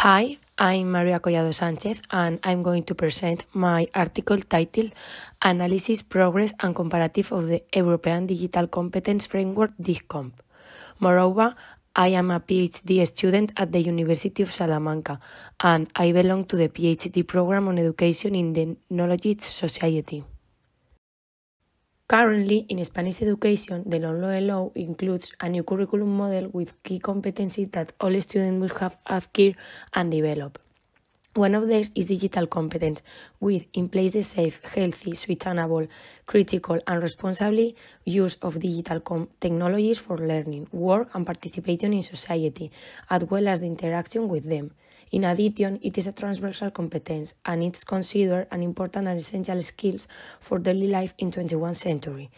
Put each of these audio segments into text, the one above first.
Hi, I'm Maria Collado Sanchez and I'm going to present my article titled Analysis, Progress and Comparative of the European Digital Competence Framework DIGCOMP. Moreover, I am a PhD student at the University of Salamanca and I belong to the PhD program on education in the Knowledge Society. Currently, in Spanish education, the LOMLOE law includes a new curriculum model with key competencies that all students will have acquired and develop. One of these is digital competence, with in place the safe, healthy, sustainable, critical, and responsible use of digital technologies for learning, work, and participation in society, as well as the interaction with them. In addition, it is a transversal competence and it's considered an important and essential skill for daily life in 21st century.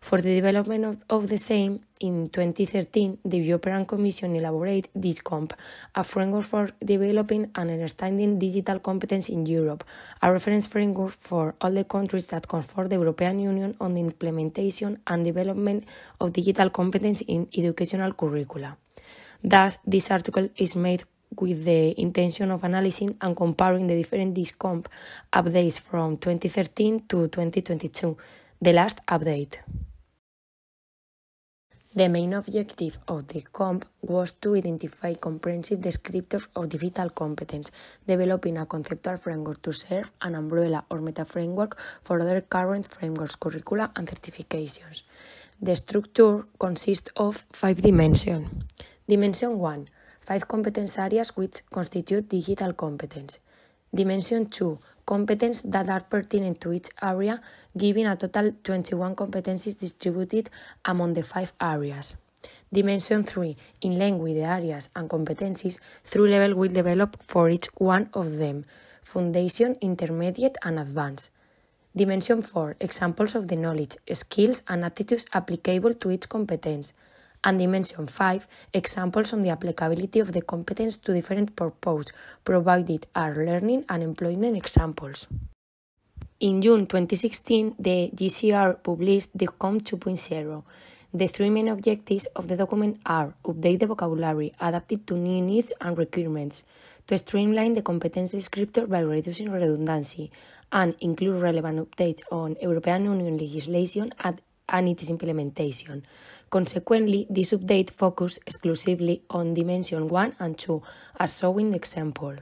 For the development of, of, the same, in 2013, the European Commission elaborated DIGCOMP, a framework for developing and understanding digital competence in Europe, a reference framework for all the countries that conform the European Union on the implementation and development of digital competence in educational curricula. Thus, this article is made with the intention of analyzing and comparing the different discomp updates from 2013 to 2022, the last update. The main objective of the comp was to identify comprehensive descriptors of digital competence, developing a conceptual framework to serve an umbrella or meta framework for other current frameworks, curricula, and certifications. The structure consists of five dimensions. Dimension 1 Five competence areas which constitute digital competence. Dimension 2 Competence that are pertinent to each area, giving a total 21 competencies distributed among the five areas. Dimension 3 In line with the areas and competencies, through level will develop for each one of them foundation, intermediate, and advanced. Dimension 4 Examples of the knowledge, skills, and attitudes applicable to each competence. And dimension 5, examples on the applicability of the competence to different purposes, provided are learning and employment examples. In June 2016, the GCR published the COM 2.0. The three main objectives of the document are update the vocabulary, adapted to new needs and requirements, to streamline the competence descriptor by reducing redundancy, and include relevant updates on European Union legislation at and its implementation. Consequently, this update focused exclusively on dimension 1 and 2, as shown in the example.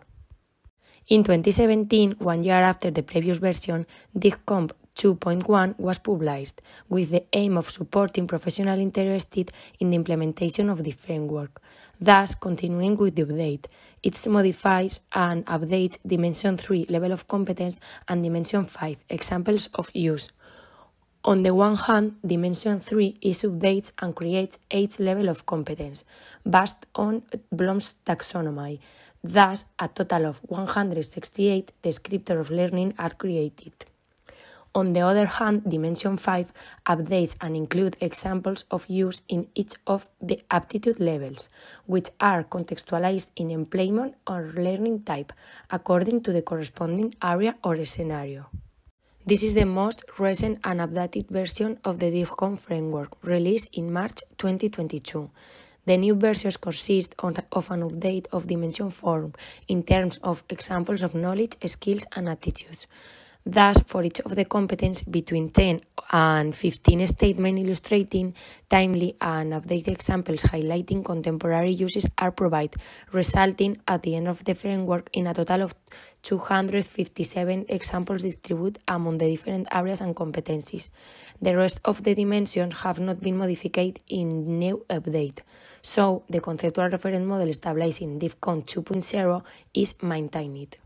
In 2017, one year after the previous version, DigComp 2.1 was published, with the aim of supporting professionals interested in the implementation of the framework. Thus, continuing with the update, it modifies and updates Dimension 3 level of competence and Dimension 5 examples of use, on the one hand, dimension 3 is updates and creates eight level of competence based on Bloom's taxonomy. Thus, a total of 168 descriptors of learning are created. On the other hand, dimension 5 updates and include examples of use in each of the aptitude levels, which are contextualized in employment or learning type according to the corresponding area or scenario. This is the most recent and updated version of the DIVCOM framework, released in March 2022. The new versions consist of an update of dimension form in terms of examples of knowledge, skills, and attitudes. Thus, for each of the competence, between 10 and 15 statements illustrating timely and updated examples highlighting contemporary uses are provided, resulting at the end of the framework in a total of 257 examples distributed among the different areas and competencies. The rest of the dimensions have not been modified in new update, so the conceptual reference model establishing Diffcon DIFCON 2.0 is maintained.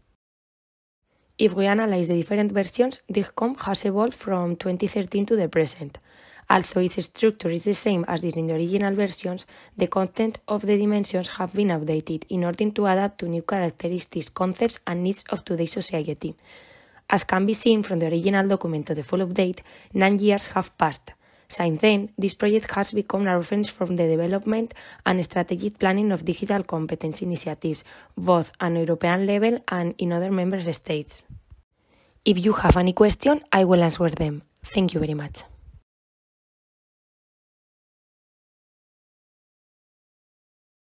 If we analyze the different versions, DIGCOM has evolved from 2013 to the present. Although its structure is the same as in the original versions, the content of the dimensions have been updated in order to adapt to new characteristics, concepts, and needs of today's society. As can be seen from the original document to the full update, nine years have passed. Since then, this project has become a reference for the development and strategic planning of digital competence initiatives, both on European level and in other member states. If you have any question, I will answer them. Thank you very much.